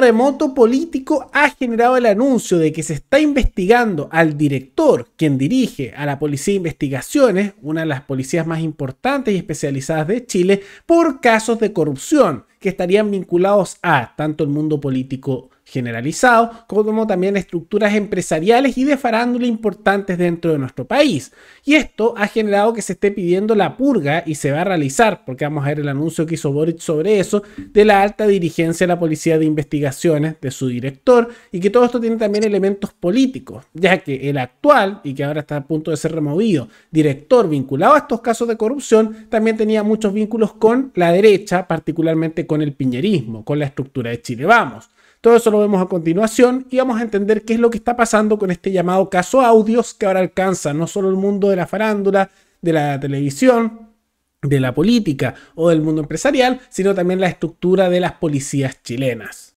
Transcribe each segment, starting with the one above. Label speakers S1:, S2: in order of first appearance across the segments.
S1: Remoto político ha generado el anuncio de que se está investigando al director, quien dirige a la Policía de Investigaciones, una de las policías más importantes y especializadas de Chile, por casos de corrupción que estarían vinculados a tanto el mundo político generalizado, como también estructuras empresariales y de farándula importantes dentro de nuestro país. Y esto ha generado que se esté pidiendo la purga y se va a realizar, porque vamos a ver el anuncio que hizo Boric sobre eso, de la alta dirigencia de la Policía de Investigaciones, de su director, y que todo esto tiene también elementos políticos, ya que el actual, y que ahora está a punto de ser removido, director vinculado a estos casos de corrupción, también tenía muchos vínculos con la derecha, particularmente con el piñerismo, con la estructura de Chile Vamos. Todo eso lo vemos a continuación y vamos a entender qué es lo que está pasando con este llamado caso audios que ahora alcanza no solo el mundo de la farándula, de la televisión, de la política o del mundo empresarial, sino también la estructura de las policías chilenas.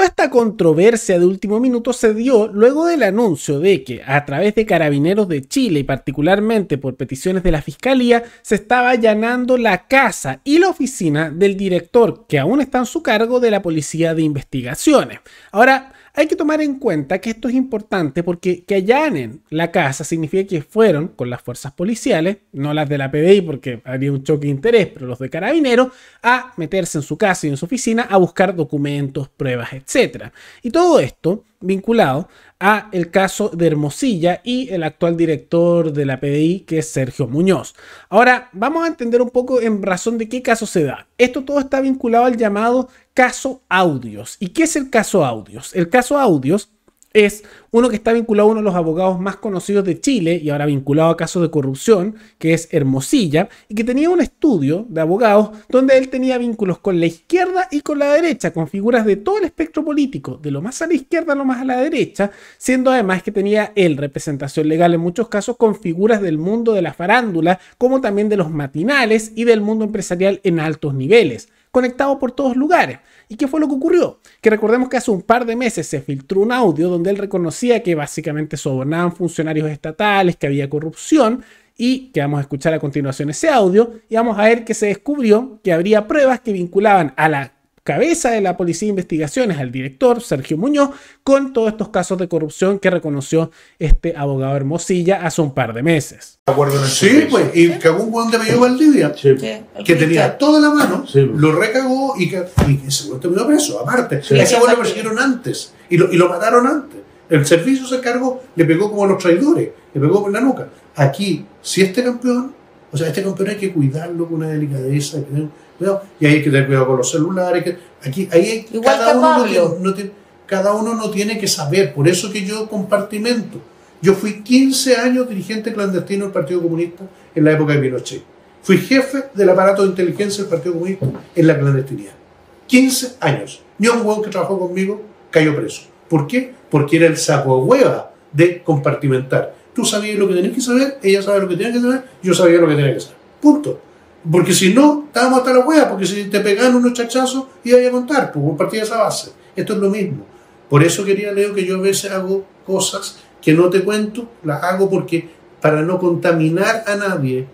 S1: Toda esta controversia de último minuto se dio luego del anuncio de que, a través de carabineros de Chile y particularmente por peticiones de la Fiscalía, se estaba allanando la casa y la oficina del director, que aún está en su cargo, de la Policía de Investigaciones. Ahora, hay que tomar en cuenta que esto es importante porque que allanen la casa significa que fueron con las fuerzas policiales, no las de la PDI porque había un choque de interés, pero los de carabineros, a meterse en su casa y en su oficina a buscar documentos, pruebas, etc. Y todo esto vinculado a el caso de Hermosilla y el actual director de la PDI que es Sergio Muñoz. Ahora vamos a entender un poco en razón de qué caso se da. Esto todo está vinculado al llamado caso Audios. ¿Y qué es el caso Audios? El caso Audios es uno que está vinculado a uno de los abogados más conocidos de Chile y ahora vinculado a casos de corrupción, que es Hermosilla, y que tenía un estudio de abogados donde él tenía vínculos con la izquierda y con la derecha, con figuras de todo el espectro político, de lo más a la izquierda a lo más a la derecha, siendo además que tenía él representación legal en muchos casos con figuras del mundo de la farándula, como también de los matinales y del mundo empresarial en altos niveles, conectado por todos lugares. ¿Y qué fue lo que ocurrió? Que recordemos que hace un par de meses se filtró un audio donde él reconocía que básicamente sobornaban funcionarios estatales, que había corrupción, y que vamos a escuchar a continuación ese audio, y vamos a ver que se descubrió que habría pruebas que vinculaban a la cabeza de la Policía de Investigaciones, al director Sergio Muñoz, con todos estos casos de corrupción que reconoció este abogado Hermosilla hace un par de meses. Sí, pues, y cagó un guante de
S2: Valdivia, que tenía toda la mano, lo recagó y, que, y terminó preso, aparte. ese Ese lo persiguieron antes y lo, mataron antes. El servicio se cargó, le pegó como a los traidores, le pegó por la nuca. Aquí, si este campeón, o sea, este campeón hay que cuidarlo con una delicadeza, que y Y hay que tener cuidado con los celulares. aquí, ahí cada, uno no tiene, cada uno no tiene que saber. Por eso que yo compartimento. Yo fui 15 años dirigente clandestino del Partido Comunista en la época de Pinochet. Fui jefe del aparato de inteligencia del Partido Comunista en la clandestinidad. 15 años. Ni un que trabajó conmigo cayó preso. ¿Por qué? Porque era el saco de hueva de compartimentar. Tú sabías lo que tenías que saber, ella sabía lo que tenía que saber, yo sabía lo que tenía que saber. Punto. Porque si no, estábamos hasta la hueá, porque si te pegaban unos chachazos, iba a contar, pues de esa base. Esto es lo mismo. Por eso quería, Leo, que yo a veces hago cosas que no te cuento, las hago porque para no contaminar a nadie.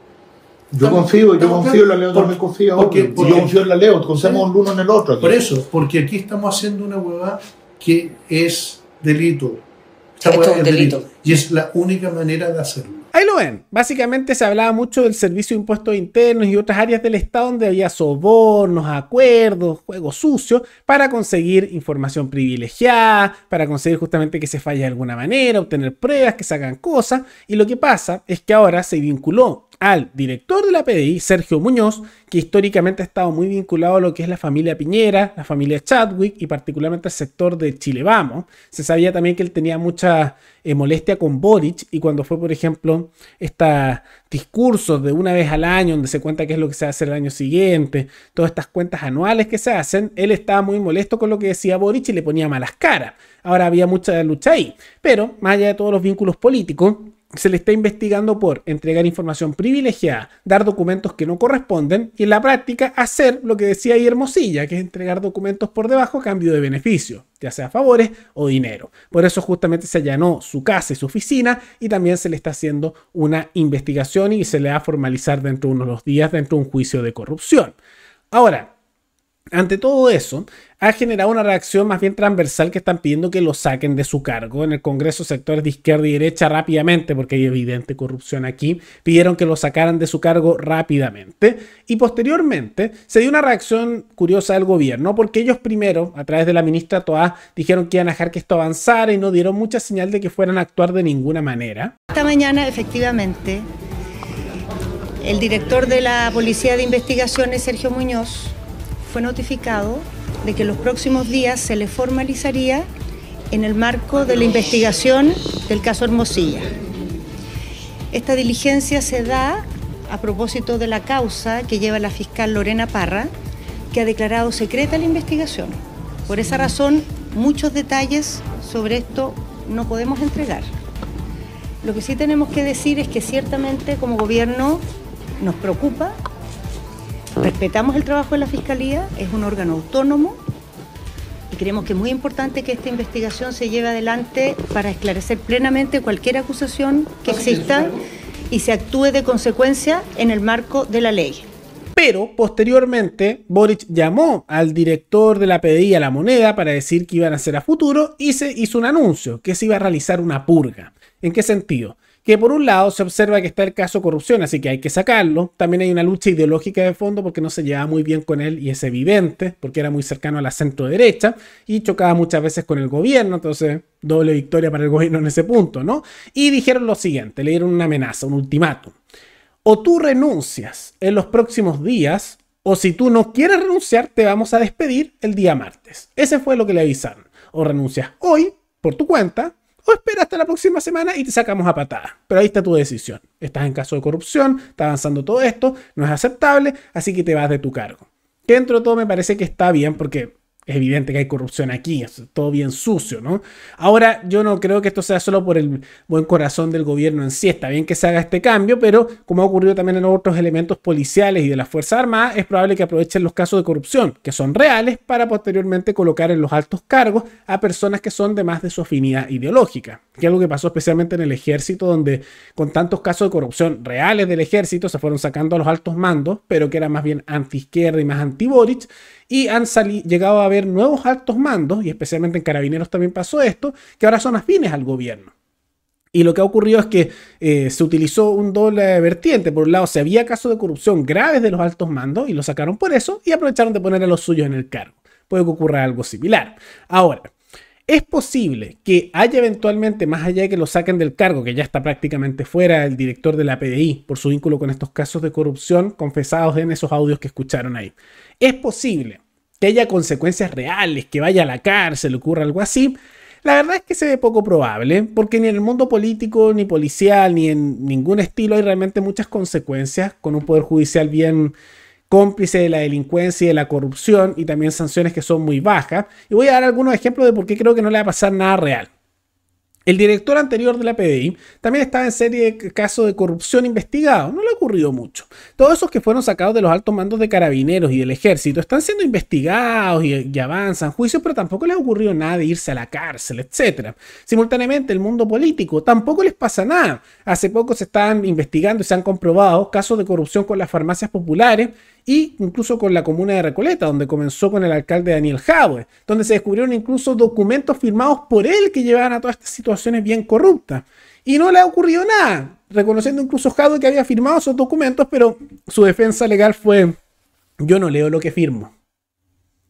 S1: Yo confío, yo confío en la Leo, también confío porque, Yo confío en la Leo, confiamos el uno
S2: en el otro. Por eso, porque aquí estamos haciendo una hueá que es delito. Esta Esto es delito. Y es la única manera de hacerlo.
S1: Ahí lo ven. Básicamente se hablaba mucho del servicio de impuestos internos y otras áreas del Estado donde había sobornos, acuerdos, juegos sucios para conseguir información privilegiada, para conseguir justamente que se falle de alguna manera, obtener pruebas, que se hagan cosas. Y lo que pasa es que ahora se vinculó al director de la PDI, Sergio Muñoz, que históricamente ha estado muy vinculado a lo que es la familia Piñera, la familia Chadwick y particularmente al sector de Chile Vamos. Se sabía también que él tenía mucha eh, molestia con Boric y cuando fue, por ejemplo, estos discursos de una vez al año donde se cuenta qué es lo que se hace el año siguiente, todas estas cuentas anuales que se hacen, él estaba muy molesto con lo que decía Boric y le ponía malas caras. Ahora había mucha lucha ahí, pero más allá de todos los vínculos políticos, se le está investigando por entregar información privilegiada, dar documentos que no corresponden y en la práctica hacer lo que decía ahí Hermosilla, que es entregar documentos por debajo a cambio de beneficio, ya sea favores o dinero. Por eso justamente se allanó su casa y su oficina y también se le está haciendo una investigación y se le va a formalizar dentro de unos días dentro de un juicio de corrupción. Ahora, ante todo eso, ha generado una reacción más bien transversal que están pidiendo que lo saquen de su cargo. En el Congreso, sectores de izquierda y derecha rápidamente, porque hay evidente corrupción aquí, pidieron que lo sacaran de su cargo rápidamente. Y posteriormente se dio una reacción curiosa del gobierno, porque ellos primero, a través de la ministra Toá, dijeron que iban a dejar que esto avanzara y no dieron mucha señal de que fueran a actuar de ninguna manera. Esta mañana, efectivamente, el director de la Policía de Investigaciones, Sergio Muñoz, notificado de que los próximos días se le formalizaría en el marco de la investigación del caso Hermosilla. Esta diligencia se da a propósito de la causa que lleva la fiscal Lorena Parra, que ha declarado secreta la investigación. Por esa razón, muchos detalles sobre esto no podemos entregar. Lo que sí tenemos que decir es que ciertamente como gobierno nos preocupa Respetamos el trabajo de la Fiscalía, es un órgano autónomo y creemos que es muy importante que esta investigación se lleve adelante para esclarecer plenamente cualquier acusación que exista y se actúe de consecuencia en el marco de la ley. Pero posteriormente Boric llamó al director de la PDI a la moneda para decir que iban a hacer a futuro y se hizo un anuncio que se iba a realizar una purga. ¿En qué sentido? que por un lado se observa que está el caso corrupción, así que hay que sacarlo. También hay una lucha ideológica de fondo porque no se llevaba muy bien con él y es evidente, porque era muy cercano a la centro derecha y chocaba muchas veces con el gobierno, entonces doble victoria para el gobierno en ese punto, ¿no? Y dijeron lo siguiente, le dieron una amenaza, un ultimátum. O tú renuncias en los próximos días, o si tú no quieres renunciar, te vamos a despedir el día martes. Ese fue lo que le avisaron. O renuncias hoy por tu cuenta, o espera hasta la próxima semana y te sacamos a patada. Pero ahí está tu decisión. Estás en caso de corrupción, está avanzando todo esto, no es aceptable, así que te vas de tu cargo. Que dentro de todo me parece que está bien porque es evidente que hay corrupción aquí, es todo bien sucio, ¿no? Ahora, yo no creo que esto sea solo por el buen corazón del gobierno en sí, está bien que se haga este cambio, pero como ha ocurrido también en otros elementos policiales y de las Fuerzas Armadas, es probable que aprovechen los casos de corrupción, que son reales, para posteriormente colocar en los altos cargos a personas que son de más de su afinidad ideológica, que es algo que pasó especialmente en el ejército, donde con tantos casos de corrupción reales del ejército se fueron sacando a los altos mandos, pero que era más bien anti-izquierda y más anti-Boric, y han llegado a haber nuevos altos mandos, y especialmente en Carabineros también pasó esto, que ahora son afines al gobierno. Y lo que ha ocurrido es que eh, se utilizó un doble vertiente. Por un lado, se había casos de corrupción graves de los altos mandos y lo sacaron por eso y aprovecharon de poner a los suyos en el cargo. Puede que ocurra algo similar. Ahora, es posible que haya eventualmente, más allá de que lo saquen del cargo, que ya está prácticamente fuera, el director de la PDI por su vínculo con estos casos de corrupción confesados en esos audios que escucharon ahí. Es posible que haya consecuencias reales, que vaya a la cárcel, ocurra algo así. La verdad es que se ve poco probable, porque ni en el mundo político, ni policial, ni en ningún estilo hay realmente muchas consecuencias con un poder judicial bien, cómplice de la delincuencia y de la corrupción y también sanciones que son muy bajas. Y voy a dar algunos ejemplos de por qué creo que no le va a pasar nada real. El director anterior de la PDI también estaba en serie de casos de corrupción investigados. No le ha ocurrido mucho. Todos esos que fueron sacados de los altos mandos de carabineros y del ejército están siendo investigados y, avanzan juicios, pero tampoco les ha ocurrido nada de irse a la cárcel, etc. Simultáneamente, el mundo político tampoco les pasa nada. Hace poco se están investigando y se han comprobado casos de corrupción con las farmacias populares y incluso con la comuna de Recoleta, donde comenzó con el alcalde Daniel Jadwe, donde se descubrieron incluso documentos firmados por él que llevaban a todas estas situaciones bien corruptas. Y no le ha ocurrido nada, reconociendo incluso Jadwe que había firmado esos documentos, pero su defensa legal fue, yo no leo lo que firmo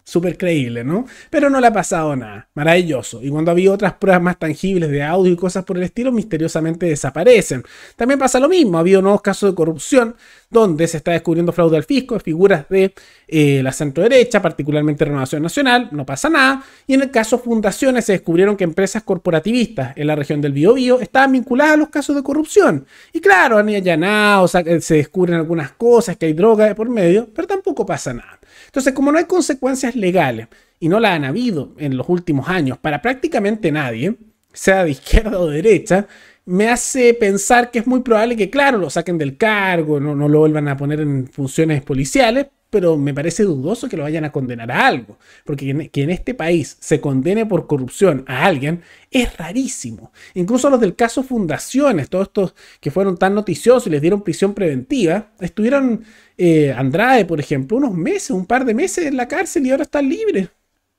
S1: súper creíble, ¿no? Pero no le ha pasado nada, maravilloso. Y cuando había otras pruebas más tangibles de audio y cosas por el estilo, misteriosamente desaparecen. También pasa lo mismo, ha habido nuevos casos de corrupción donde se está descubriendo fraude al fisco, figuras de eh, la centro derecha, particularmente Renovación Nacional, no pasa nada. Y en el caso fundaciones se descubrieron que empresas corporativistas en la región del Biobío estaban vinculadas a los casos de corrupción. Y claro, han allanado, o sea, se descubren algunas cosas, que hay droga de por medio, pero tampoco pasa nada. Entonces, como no hay consecuencias legales, y no la han habido en los últimos años para prácticamente nadie, sea de izquierda o derecha, me hace pensar que es muy probable que, claro, lo saquen del cargo, no lo vuelvan a poner en funciones policiales, pero me parece dudoso que lo vayan a condenar a algo, porque que en este país se condene por corrupción a alguien es rarísimo. Incluso los del caso Fundaciones, todos estos que fueron tan noticiosos y les dieron prisión preventiva, estuvieron eh, Andrade, por ejemplo, unos meses, un par de meses en la cárcel y ahora están libres.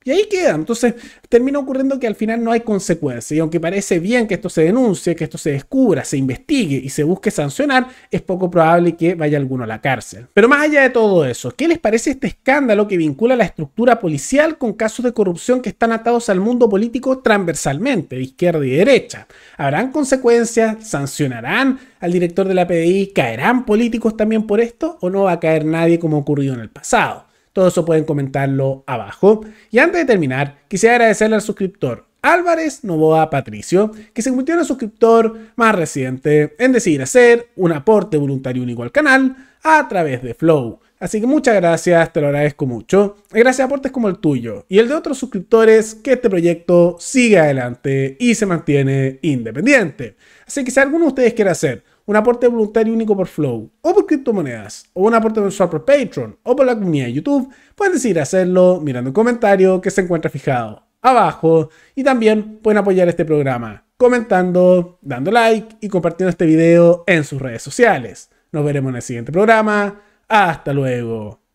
S1: Y ahí queda. Entonces termina ocurriendo que al final no hay consecuencia. Y aunque parece bien que esto se denuncie, que esto se descubra, se investigue y se busque sancionar, es poco probable que vaya alguno a la cárcel. Pero más allá de todo eso, ¿qué les parece este escándalo que vincula la estructura policial con casos de corrupción que están atados al mundo político transversalmente, de izquierda y derecha? ¿Habrán consecuencias? ¿Sancionarán al director de la PDI? ¿Caerán políticos también por esto? ¿O no va a caer nadie como ocurrió en el pasado? Todo eso pueden comentarlo abajo. Y antes de terminar, quisiera agradecerle al suscriptor Álvarez Novoa Patricio, que se convirtió en el suscriptor más reciente en decidir hacer un aporte voluntario único al canal a través de Flow. Así que muchas gracias, te lo agradezco mucho. Gracias a aportes como el tuyo y el de otros suscriptores que este proyecto sigue adelante y se mantiene independiente. Así que si alguno de ustedes quiere hacer un aporte voluntario único por Flow, o por criptomonedas, o un aporte mensual por Patreon, o por la comunidad de YouTube, pueden decidir hacerlo mirando el comentario que se encuentra fijado abajo. Y también pueden apoyar este programa comentando, dando like y compartiendo este video en sus redes sociales. Nos veremos en el siguiente programa. Hasta luego.